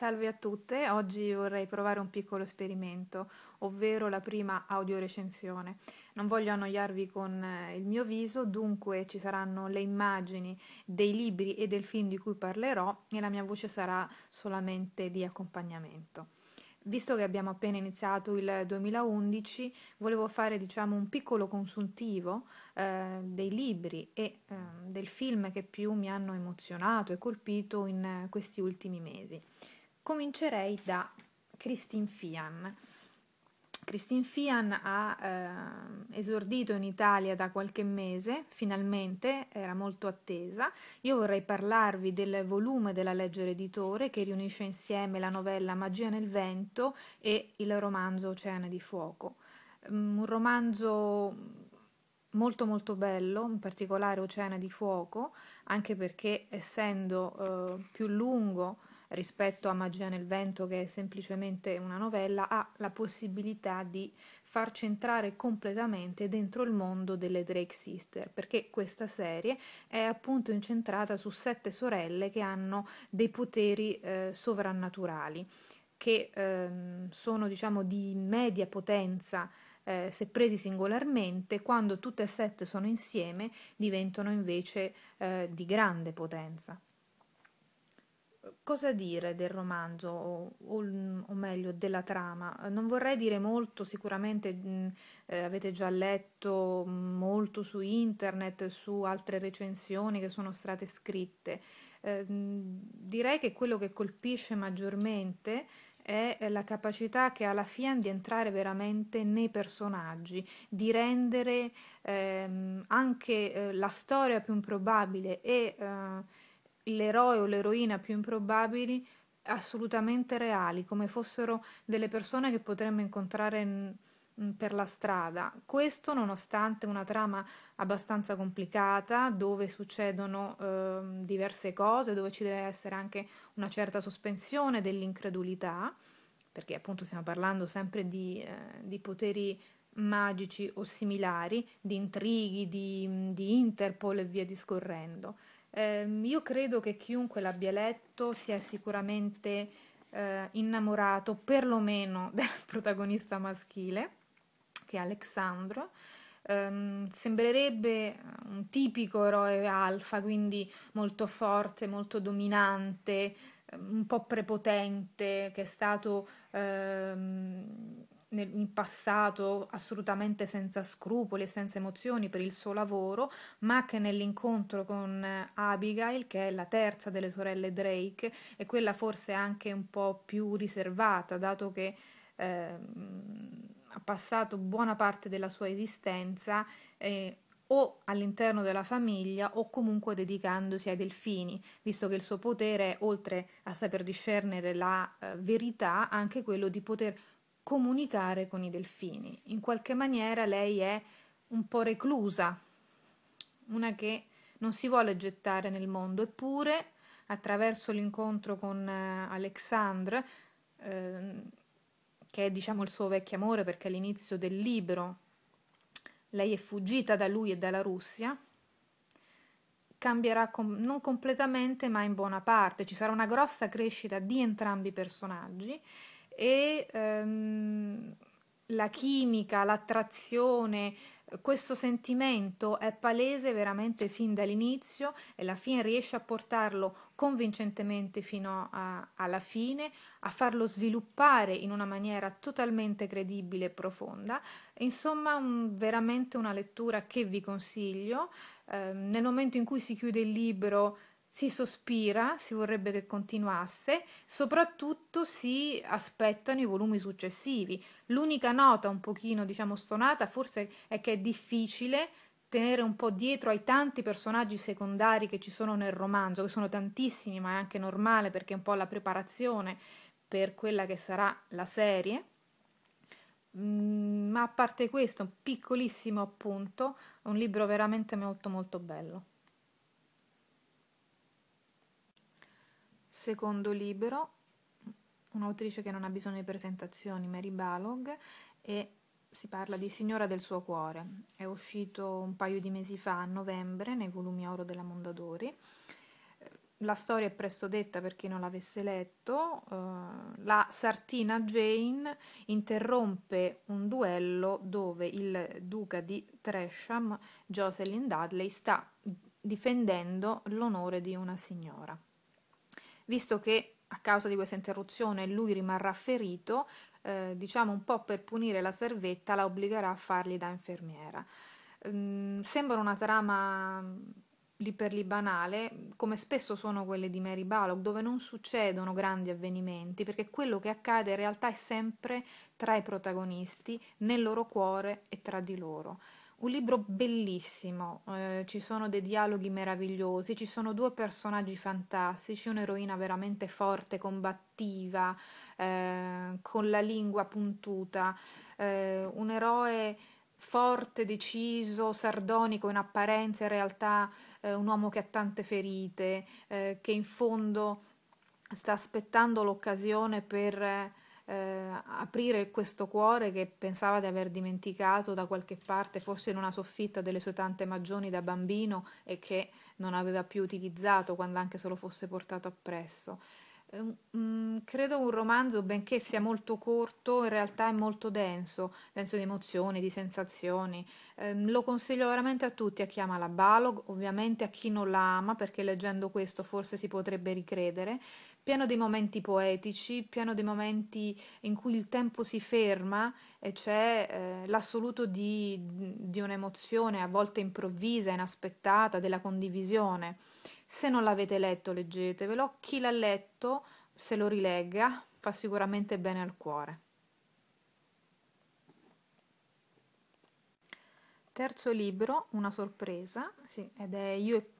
Salve a tutte, oggi vorrei provare un piccolo esperimento, ovvero la prima audiorecensione. Non voglio annoiarvi con eh, il mio viso, dunque ci saranno le immagini dei libri e del film di cui parlerò e la mia voce sarà solamente di accompagnamento. Visto che abbiamo appena iniziato il 2011, volevo fare diciamo, un piccolo consuntivo eh, dei libri e eh, del film che più mi hanno emozionato e colpito in eh, questi ultimi mesi. Comincerei da Christine Fian. Christine Fian ha eh, esordito in Italia da qualche mese, finalmente era molto attesa. Io vorrei parlarvi del volume della Leggere Editore che riunisce insieme la novella Magia nel vento e il romanzo Oceane di fuoco. Mm, un romanzo molto molto bello, in particolare Oceane di fuoco, anche perché essendo eh, più lungo rispetto a Magia nel vento, che è semplicemente una novella, ha la possibilità di farci entrare completamente dentro il mondo delle Drake Sister, perché questa serie è appunto incentrata su sette sorelle che hanno dei poteri eh, sovrannaturali, che ehm, sono diciamo di media potenza eh, se presi singolarmente, quando tutte e sette sono insieme diventano invece eh, di grande potenza cosa dire del romanzo, o, o, meglio della trama? Non vorrei dire molto, sicuramente mh, mm, eh, avete già letto molto su internet, su altre recensioni che sono state scritte. Ehm, direi che quello che colpisce maggiormente è la capacità che ha la Fian di entrare veramente nei personaggi, di rendere ehm, anche eh, la storia più improbabile e eh, l'eroe o l'eroina più improbabili assolutamente reali, come fossero delle persone che potremmo incontrare in, in, per la strada. Questo nonostante una trama abbastanza complicata, dove succedono eh, diverse cose, dove ci deve essere anche una certa sospensione dell'incredulità, perché appunto stiamo parlando sempre di, eh, di poteri magici o similari, di intrighi, di, di Interpol e via discorrendo. Eh, io credo che chiunque l'abbia letto sia sicuramente eh, innamorato perlomeno del protagonista maschile, che è Alexandro. Um, sembrerebbe eh, un tipico eroe alfa, quindi molto forte, molto dominante, ehm, un po' prepotente, che è stato um, nel, in passato assolutamente senza scrupoli e senza emozioni per il suo lavoro, ma che nell'incontro con eh, Abigail, che è la terza delle sorelle Drake, è quella forse anche un po' più riservata, dato che eh, ha passato buona parte della sua esistenza eh, o all'interno della famiglia o comunque dedicandosi ai delfini, visto che il suo potere, oltre a saper discernere la eh, verità, anche quello di poter comunicare con i delfini. In qualche maniera lei è un po' reclusa, una che non si vuole gettare nel mondo, eppure attraverso l'incontro con eh, Alexandre, eh, che è diciamo il suo vecchio amore perché all'inizio del libro lei è fuggita da lui e dalla Russia, cambierà com- non completamente ma in buona parte, ci sarà una grossa crescita di entrambi i personaggi e ehm, la chimica, l'attrazione, questo sentimento è palese veramente fin dall'inizio e la fine riesce a portarlo convincentemente fino a, alla fine, a farlo sviluppare in una maniera totalmente credibile e profonda. Insomma, un, veramente una lettura che vi consiglio. Eh, nel momento in cui si chiude il libro, si sospira, si vorrebbe che continuasse, soprattutto si aspettano i volumi successivi. L'unica nota un pochino, diciamo, stonata forse è che è difficile tenere un po' dietro ai tanti personaggi secondari che ci sono nel romanzo, che sono tantissimi, ma è anche normale perché è un po' la preparazione per quella che sarà la serie. Mm, ma a parte questo, un piccolissimo appunto, è un libro veramente molto molto bello. Secondo libro, un'autrice che non ha bisogno di presentazioni, Mary Balog, e si parla di Signora del suo cuore. È uscito un paio di mesi fa, a novembre, nei volumi oro della Mondadori. La storia è presto detta per chi non l'avesse letto. Eh, la sartina Jane interrompe un duello dove il duca di Tresham, Jocelyn Dudley, sta difendendo l'onore di una signora visto che a causa di questa interruzione lui rimarrà ferito, eh, diciamo un po' per punire la servetta la obbligherà a fargli da infermiera. Ehm, sembra una trama lì mm, per lì banale, come spesso sono quelle di Mary Balog, dove non succedono grandi avvenimenti, perché quello che accade in realtà è sempre tra i protagonisti, nel loro cuore e tra di loro. Un libro bellissimo, eh, ci sono dei dialoghi meravigliosi, ci sono due personaggi fantastici, un'eroina veramente forte, combattiva, eh, con la lingua puntuta, eh, un eroe forte, deciso, sardonico in apparenza, in realtà eh, un uomo che ha tante ferite, eh, che in fondo sta aspettando l'occasione per eh, eh, aprire questo cuore che pensava di aver dimenticato da qualche parte, forse in una soffitta delle sue tante magioni da bambino e che non aveva più utilizzato quando anche se lo fosse portato appresso. Ehm, mm, credo un romanzo, benché sia molto corto, in realtà è molto denso, denso di emozioni, di sensazioni. Eh, lo consiglio veramente a tutti, a chi ama la Balog, ovviamente a chi non la ama, perché leggendo questo forse si potrebbe ricredere, pieno dei momenti poetici, pieno dei momenti in cui il tempo si ferma e c'è eh, l'assoluto di, di un'emozione a volte improvvisa, inaspettata, della condivisione. Se non l'avete letto, leggetevelo. Chi l'ha letto, se lo rilegga, fa sicuramente bene al cuore. Terzo libro, una sorpresa, sì, ed è Io e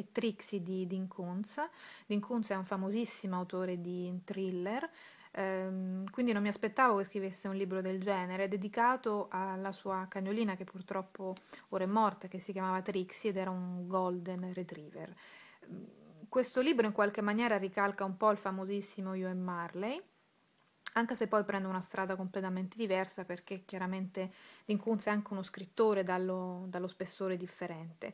e Trixie di Dean Kuntz. Dean Kuntz è un famosissimo autore di thriller, ehm, quindi non mi aspettavo che scrivesse un libro del genere, dedicato alla sua cagnolina che purtroppo ora è morta, che si chiamava Trixie ed era un golden retriever. Questo libro in qualche maniera ricalca un po' il famosissimo You and Marley, anche se poi prende una strada completamente diversa perché chiaramente Dean Linkunz è anche uno scrittore dallo, dallo spessore differente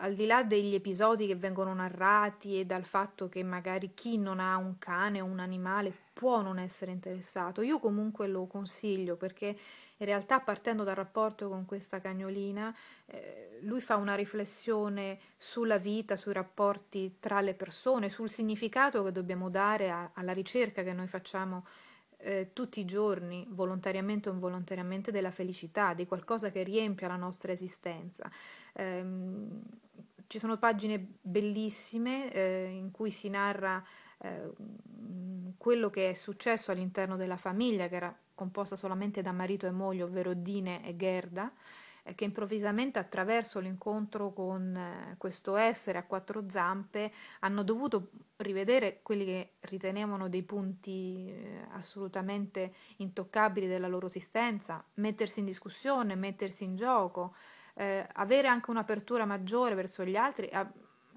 al di là degli episodi che vengono narrati e dal fatto che magari chi non ha un cane o un animale può non essere interessato, io comunque lo consiglio perché in realtà partendo dal rapporto con questa cagnolina, eh, lui fa una riflessione sulla vita, sui rapporti tra le persone, sul significato che dobbiamo dare a, alla ricerca che noi facciamo eh, tutti i giorni, volontariamente o involontariamente, della felicità, di qualcosa che riempia la nostra esistenza. Eh, ci sono pagine bellissime eh, in cui si narra ehm, quello che è successo all'interno della famiglia, che era composta solamente da marito e moglie, ovvero Dine e Gerda che improvvisamente attraverso l'incontro con eh, questo essere a quattro zampe hanno dovuto rivedere quelli che ritenevano dei punti eh, assolutamente intoccabili della loro esistenza, mettersi in discussione, mettersi in gioco, eh, avere anche un'apertura maggiore verso gli altri,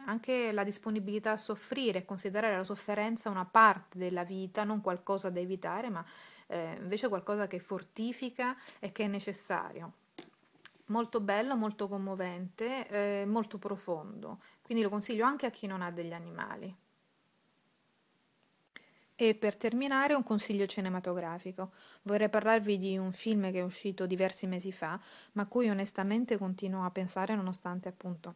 anche la disponibilità a soffrire, considerare la sofferenza una parte della vita, non qualcosa da evitare, ma eh, invece qualcosa che fortifica e che è necessario molto bello, molto commovente, eh, molto profondo, quindi lo consiglio anche a chi non ha degli animali. E per terminare un consiglio cinematografico. Vorrei parlarvi di un film che è uscito diversi mesi fa, ma a cui onestamente continuo a pensare nonostante appunto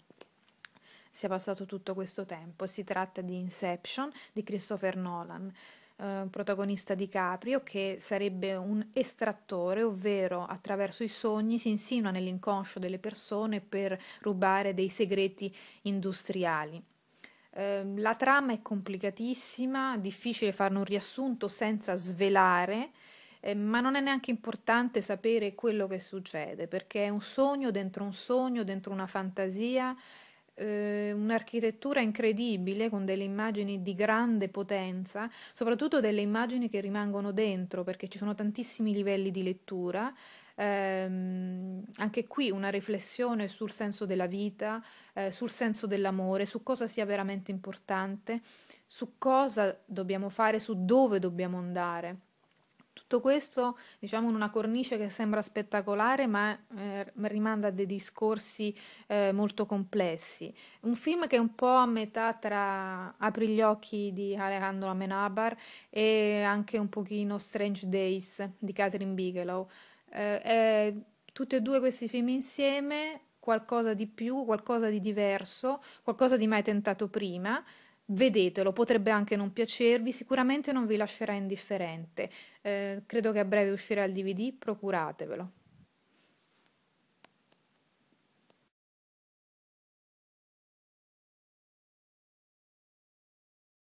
sia passato tutto questo tempo. Si tratta di Inception di Christopher Nolan. Eh, protagonista di Caprio, che sarebbe un estrattore, ovvero attraverso i sogni si insinua nell'inconscio delle persone per rubare dei segreti industriali. Ehm, la trama è complicatissima, difficile farne un riassunto senza svelare eh, ma non è neanche importante sapere quello che succede, perché è un sogno dentro un sogno, dentro una fantasia eh, un'architettura incredibile con delle immagini di grande potenza, soprattutto delle immagini che rimangono dentro perché ci sono tantissimi livelli di lettura. Eh, anche qui una riflessione sul senso della vita, eh, sul senso dell'amore, su cosa sia veramente importante, su cosa dobbiamo fare, su dove dobbiamo andare. Tutto questo, diciamo, in una cornice che sembra spettacolare, ma eh, rimanda a dei discorsi eh, molto complessi. Un film che è un po' a metà tra Apri gli occhi di Alejandro Amenabar e anche un pochino Strange Days di Catherine Bigelow. Eh, tutti e due questi film insieme, qualcosa di più, qualcosa di diverso, qualcosa di mai tentato prima vedetelo, potrebbe anche non piacervi, sicuramente non vi lascerà indifferente. Eh, credo che a breve uscirà il DVD, procuratevelo.